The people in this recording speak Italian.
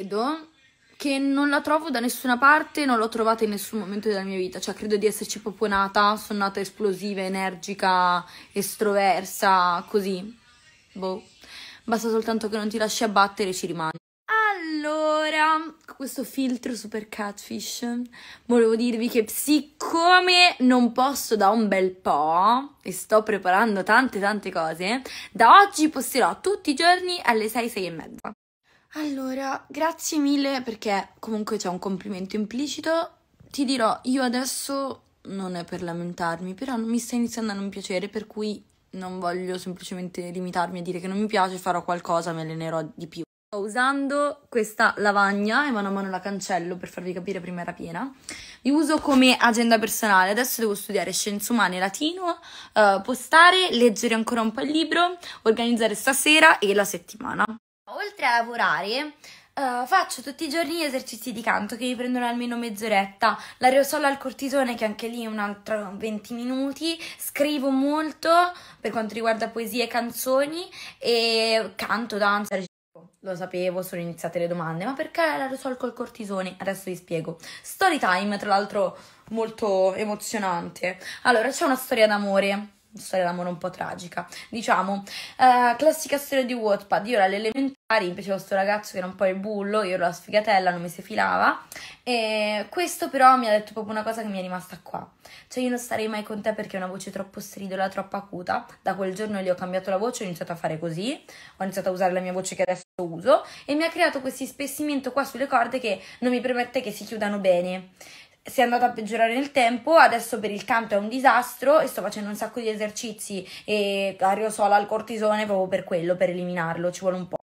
credo che non la trovo da nessuna parte, non l'ho trovata in nessun momento della mia vita, cioè credo di esserci proprio nata, sono nata esplosiva, energica, estroversa, così. Boh. Basta soltanto che non ti lasci abbattere e ci rimani. Allora, con questo filtro super catfish, volevo dirvi che siccome non posso da un bel po' e sto preparando tante tante cose, da oggi posterò tutti i giorni alle 6, 6 e mezza. Allora, grazie mille perché comunque c'è un complimento implicito. Ti dirò, io adesso non è per lamentarmi, però mi sta iniziando a non piacere, per cui non voglio semplicemente limitarmi a dire che non mi piace, farò qualcosa, mi allenerò di più. Sto usando questa lavagna e mano a mano la cancello per farvi capire prima era piena. Li uso come agenda personale. Adesso devo studiare scienze umane, latino, eh, postare, leggere ancora un po' il libro, organizzare stasera e la settimana. Oltre a lavorare, Uh, faccio tutti i giorni gli esercizi di canto che mi prendono almeno mezz'oretta, l'aerosol al cortisone che anche lì è un altro 20 minuti, scrivo molto per quanto riguarda poesie e canzoni e canto, danza, lo sapevo, sono iniziate le domande, ma perché l'aerosol col cortisone? Adesso vi spiego. Story time, tra l'altro molto emozionante. Allora, c'è una storia d'amore storia d'amore un po' tragica, diciamo, uh, classica storia di Wattpad, io ero alle elementari, mi piaceva questo ragazzo che era un po' il bullo, io ero la sfigatella, non mi si filava, e questo però mi ha detto proprio una cosa che mi è rimasta qua, cioè io non starei mai con te perché ho una voce troppo stridola, troppo acuta, da quel giorno lì ho cambiato la voce, ho iniziato a fare così, ho iniziato a usare la mia voce che adesso uso, e mi ha creato questo spessimento qua sulle corde che non mi permette che si chiudano bene, si è andato a peggiorare nel tempo, adesso per il canto è un disastro e sto facendo un sacco di esercizi e aerosola al cortisone proprio per quello, per eliminarlo, ci vuole un po'.